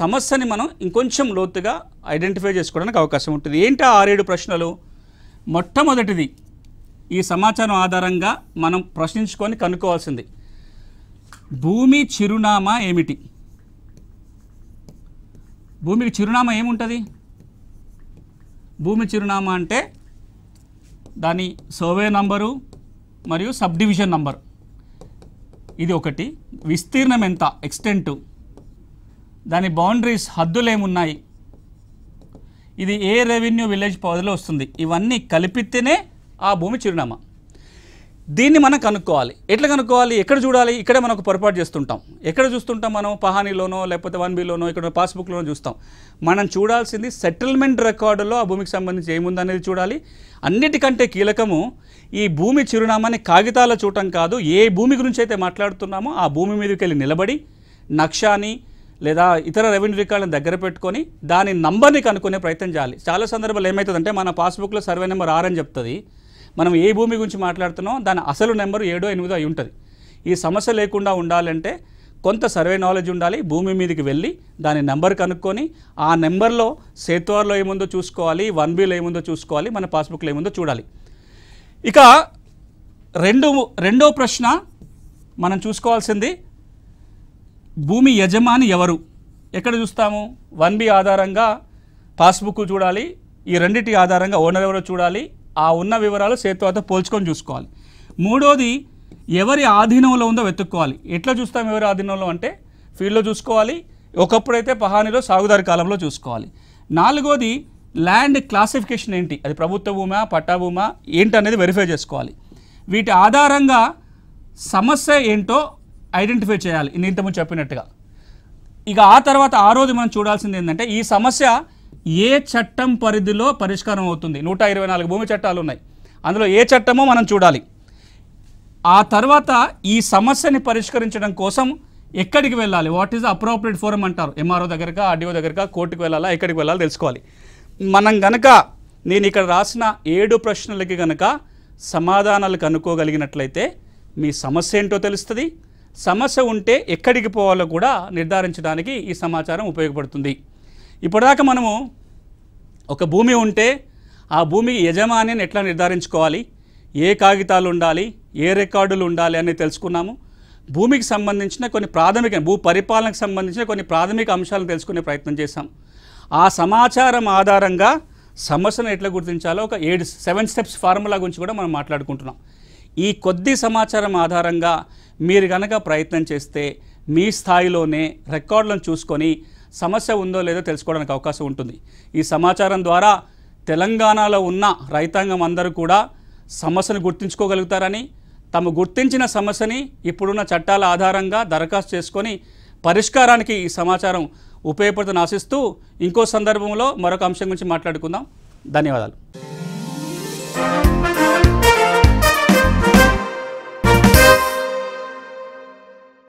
సమస్యని మనం ఇంకొంచెం లోతుగా ఐడెంటిఫై చేసుకోవడానికి అవకాశం ఉంటుంది ఏంటి ఆ ఆరేడు ప్రశ్నలు మొట్టమొదటిది ఈ సమాచారం ఆధారంగా మనం ప్రశ్నించుకొని కనుక్కోవాల్సింది భూమి చిరునామా ఏమిటి భూమికి చిరునామా ఏముంటుంది భూమి చిరునామా అంటే దాని సర్వే నంబరు మరియు సబ్ డివిజన్ నంబరు ఇది ఒకటి విస్తీర్ణం ఎంత ఎక్స్టెంట్ దాని బౌండరీస్ హద్దులేమున్నాయి ఇది ఏ రెవెన్యూ విలేజ్ పరిధిలో వస్తుంది ఇవన్నీ కలిపితేనే ఆ భూమి చిరునామా దీన్ని మనం కనుక్కోవాలి ఎట్లా కనుక్కోవాలి ఎక్కడ చూడాలి ఇక్కడే మనకు పొరపాటు చేస్తుంటాం ఎక్కడ చూస్తుంటాం మనం పహానీలోనో లేకపోతే వన్ బిలోనో ఇక్కడ పాస్బుక్లోనో చూస్తాం మనం చూడాల్సింది సెటిల్మెంట్ రికార్డులో ఆ భూమికి సంబంధించి ఏముందనేది చూడాలి అన్నిటికంటే కీలకము ఈ భూమి చిరునామాని కాగితాల చూడటం కాదు ఏ భూమి గురించి అయితే మాట్లాడుతున్నామో ఆ భూమి మీదకి వెళ్ళి నిలబడి నక్షాని లేదా ఇతర రెవెన్యూ రికార్డులను దగ్గర పెట్టుకొని దాని నంబర్ని కనుక్కునే ప్రయత్నం చేయాలి చాలా సందర్భాలు ఏమవుతుందంటే మన పాస్బుక్లో సర్వే నెంబర్ ఆరు అని చెప్తుంది మనం ఏ భూమి గురించి మాట్లాడుతున్నాం దాని అసలు నెంబర్ ఏడో ఎనిమిదో అయి ఉంటుంది ఈ సమస్య లేకుండా ఉండాలంటే కొంత సర్వే నాలెడ్జ్ ఉండాలి భూమి మీదకి వెళ్ళి దాని నెంబర్ కనుక్కొని ఆ నెంబర్లో సేత్వార్లో ఏముందో చూసుకోవాలి వన్ బీలో ఏముందో చూసుకోవాలి మన పాస్బుక్లో ఏముందో చూడాలి ఇక రెండు రెండో ప్రశ్న మనం చూసుకోవాల్సింది భూమి యజమాని ఎవరు ఎక్కడ చూస్తాము వన్ బి ఆధారంగా పాస్బుక్ చూడాలి ఈ రెండింటి ఆధారంగా ఓనర్ ఎవరో చూడాలి ఆ ఉన్న వివరాలు సేతువాతో పోల్చుకొని చూసుకోవాలి మూడోది ఎవరి ఆధీనంలో ఉందో వెతుక్కోవాలి ఎట్లా చూస్తాం ఎవరి ఆధీనంలో అంటే ఫీల్డ్లో చూసుకోవాలి ఒకప్పుడైతే పహానిలో సాగుదారి కాలంలో చూసుకోవాలి నాలుగోది ల్యాండ్ క్లాసిఫికేషన్ ఏంటి అది ప్రభుత్వ భూమా పట్టా భూమా ఏంటి అనేది వెరిఫై చేసుకోవాలి వీటి ఆధారంగా సమస్య ఏంటో ఐడెంటిఫై చేయాలి ఇన్ని ఇంతకుముందు చెప్పినట్టుగా ఇక ఆ తర్వాత ఆ రోజు మనం చూడాల్సింది ఏంటంటే ఈ సమస్య ఏ చట్టం పరిధిలో పరిష్కారం అవుతుంది నూట ఇరవై నాలుగు భూమి చట్టాలు ఉన్నాయి అందులో ఏ చట్టమో మనం చూడాలి ఆ తర్వాత ఈ సమస్యని పరిష్కరించడం కోసం ఎక్కడికి వెళ్ళాలి వాట్ ఈజ్ అప్రోప్రియట్ ఫోరం అంటారు ఎంఆర్ఓ దగ్గరగా ఆర్డీఓ దగ్గరగా కోర్టుకు వెళ్ళాలా ఎక్కడికి వెళ్ళాలి తెలుసుకోవాలి మనం గనక నేను ఇక్కడ రాసిన ఏడు ప్రశ్నలకి గనక సమాధానాలు కనుక్కోగలిగినట్లయితే మీ సమస్య ఏంటో తెలుస్తుంది సమస్య ఉంటే ఎక్కడికి పోవాలో కూడా నిర్ధారించడానికి ఈ సమాచారం ఉపయోగపడుతుంది ఇప్పటిదాకా మనము ఒక భూమి ఉంటే ఆ భూమి యజమానిని ఎట్లా నిర్ధారించుకోవాలి ఏ కాగితాలు ఉండాలి ఏ రికార్డులు ఉండాలి అని తెలుసుకున్నాము భూమికి సంబంధించిన కొన్ని ప్రాథమిక భూ పరిపాలనకు సంబంధించిన కొన్ని ప్రాథమిక అంశాలను తెలుసుకునే ప్రయత్నం చేశాం ఆ సమాచారం ఆధారంగా సమస్యను ఎట్లా గుర్తించాలో ఒక ఏడు సెవెన్ స్టెప్స్ ఫార్ములా గురించి కూడా మనం మాట్లాడుకుంటున్నాం ఈ కొద్ది సమాచారం ఆధారంగా మీరు కనుక ప్రయత్నం చేస్తే మీ స్థాయిలోనే రికార్డులను చూసుకొని సమస్య ఉందో లేదో తెలుసుకోవడానికి అవకాశం ఉంటుంది ఈ సమాచారం ద్వారా తెలంగాణలో ఉన్న రైతాంగం అందరూ కూడా సమస్యను గుర్తించుకోగలుగుతారని తమ గుర్తించిన సమస్యని ఇప్పుడున్న చట్టాల ఆధారంగా దరఖాస్తు చేసుకొని పరిష్కారానికి ఈ సమాచారం ఉపయోగపడుతున్న ఆశిస్తూ ఇంకో సందర్భంలో మరొక అంశం గురించి మాట్లాడుకుందాం ధన్యవాదాలు